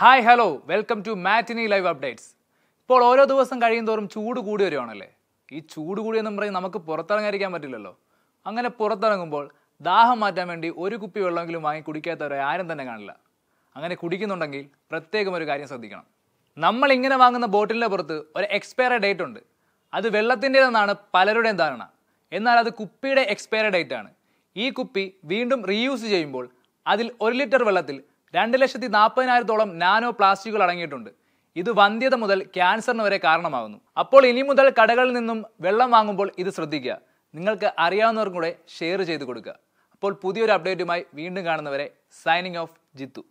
hi hello welcome to matinee live updates ഇപ്പോൾ ഓരോ ദിവസം തോറും ചൂട് കൂടി വരുവാണല്ലേ ഈ ചൂട് കൂടിയെന്നും പറഞ്ഞ് നമുക്ക് പുറത്തിറങ്ങാതിരിക്കാൻ പറ്റില്ലല്ലോ അങ്ങനെ പുറത്തിറങ്ങുമ്പോൾ ദാഹം മാറ്റാൻ വേണ്ടി ഒരു കുപ്പി വെള്ളമെങ്കിലും വാങ്ങി കുടിക്കാത്തവരെ ആരും തന്നെ കാണില്ല അങ്ങനെ കുടിക്കുന്നുണ്ടെങ്കിൽ പ്രത്യേകം ഒരു കാര്യം ശ്രദ്ധിക്കണം നമ്മൾ ഇങ്ങനെ വാങ്ങുന്ന ബോട്ടിലിൻ്റെ പുറത്ത് ഒരു എക്സ്പയറി ഡേറ്റ് ഉണ്ട് അത് വെള്ളത്തിൻ്റെതെന്നാണ് പലരുടെയും ധാരണ എന്നാൽ അത് കുപ്പിയുടെ എക്സ്പയറി ഡേറ്റ് ആണ് ഈ കുപ്പി വീണ്ടും റീയൂസ് ചെയ്യുമ്പോൾ അതിൽ ഒരു ലിറ്റർ വെള്ളത്തിൽ രണ്ട് ലക്ഷത്തി നാൽപ്പതിനായിരത്തോളം നാനോ പ്ലാസ്റ്റിക്കുകൾ അടങ്ങിയിട്ടുണ്ട് ഇത് വന്ധ്യത മുതൽ ക്യാൻസറിന് വരെ കാരണമാകുന്നു അപ്പോൾ ഇനി മുതൽ കടകളിൽ നിന്നും വെള്ളം വാങ്ങുമ്പോൾ ഇത് ശ്രദ്ധിക്കുക നിങ്ങൾക്ക് അറിയാവുന്നവർക്കും കൂടെ ഷെയർ ചെയ്ത് കൊടുക്കുക അപ്പോൾ പുതിയൊരു അപ്ഡേറ്റുമായി വീണ്ടും കാണുന്നവരെ സൈനിങ് ഓഫ് ജിത്തു